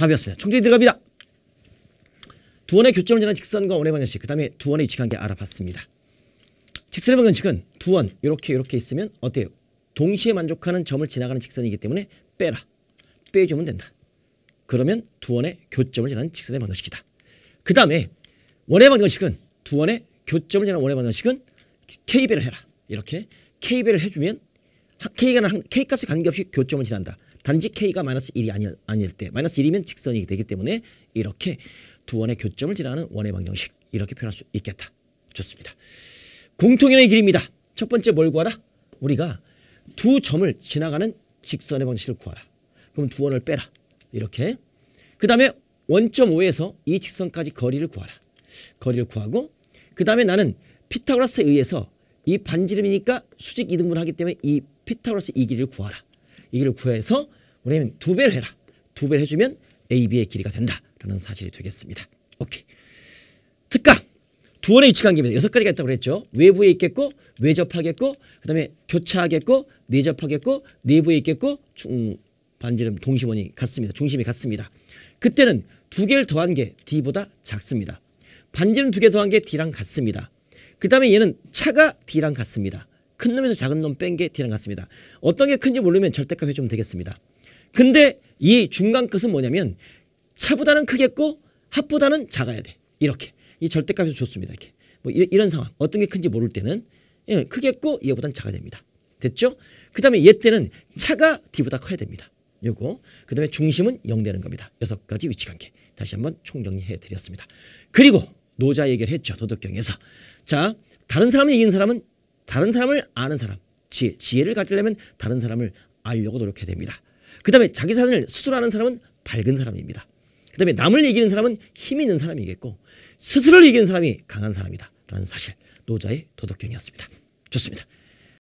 답이었습니다. 총질이 들어갑니다. 두 원의 교점을 지난 직선과 원의 방정식, 그 다음에 두 원의 위치관계 알아봤습니다. 직선의 방정식은 두 원, 이렇게 이렇게 있으면 어때요? 동시에 만족하는 점을 지나가는 직선이기 때문에 빼라. 빼주면 된다. 그러면 두 원의 교점을 지나 직선의 방정식이다. 그 다음에 원의 방정식은 두 원의 교점을 지나 원의 방정식은 K배를 해라. 이렇게 K배를 해주면 K가, K값에 관계없이 교점을 지난다. 단지 k가 마이너스 1이 아니, 아닐 때 마이너스 1이면 직선이 되기 때문에 이렇게 두 원의 교점을 지나는 원의 방정식 이렇게 표현할 수 있겠다. 좋습니다. 공통연의 길입니다. 첫 번째 뭘 구하라? 우리가 두 점을 지나가는 직선의 방식을 구하라. 그럼 두 원을 빼라. 이렇게. 그 다음에 원점 5에서이 직선까지 거리를 구하라. 거리를 구하고 그 다음에 나는 피타고라스에 의해서 이 반지름이니까 수직 이등분 을 하기 때문에 이 피타고라스 이 길이를 구하라. 이길 구해서 우리는 두 배를 해라. 두 배를 해주면 AB의 길이가 된다라는 사실이 되겠습니다. 오케이. 특강. 두 원의 위치 관계입니다. 여섯 가지가 있다고 그랬죠. 외부에 있겠고 외접하겠고 그다음에 교차하겠고 내접하겠고 내부에 있겠고 중 반지름 동심원이 같습니다. 중심이 같습니다. 그때는 두 개를 더한 게 D보다 작습니다. 반지름 두 개 더한 게 D랑 같습니다. 그 다음에 얘는 차가 D랑 같습니다. 큰 놈에서 작은 놈 뺀게 T랑 같습니다. 어떤 게 큰지 모르면 절대값 해주면 되겠습니다. 근데 이 중간 끝은 뭐냐면 차보다는 크겠고 합보다는 작아야 돼. 이렇게. 이 절대값이 좋습니다. 이렇게. 뭐 이, 런 상황. 어떤 게 큰지 모를 때는 예, 크겠고 얘보다는 작아야 됩니다. 됐죠? 그 다음에 얘 때는 차가 D보다 커야 됩니다. 요거. 그 다음에 중심은 0 되는 겁니다. 여섯 가지 위치관계. 다시 한번 총정리해 드렸습니다. 그리고 노자 얘기를 했죠. 도덕경에서. 자, 다른 사람이 이긴 사람은 다른 사람을 아는 사람, 지혜, 지혜를 가지려면 다른 사람을 알려고 노력해야 됩니다. 그 다음에 자기 사진을 수술하는 사람은 밝은 사람입니다. 그 다음에 남을 이기는 사람은 힘 있는 사람이겠고 스스로를 이기는 사람이 강한 사람이다. 라는 사실 노자의 도덕경이었습니다. 좋습니다.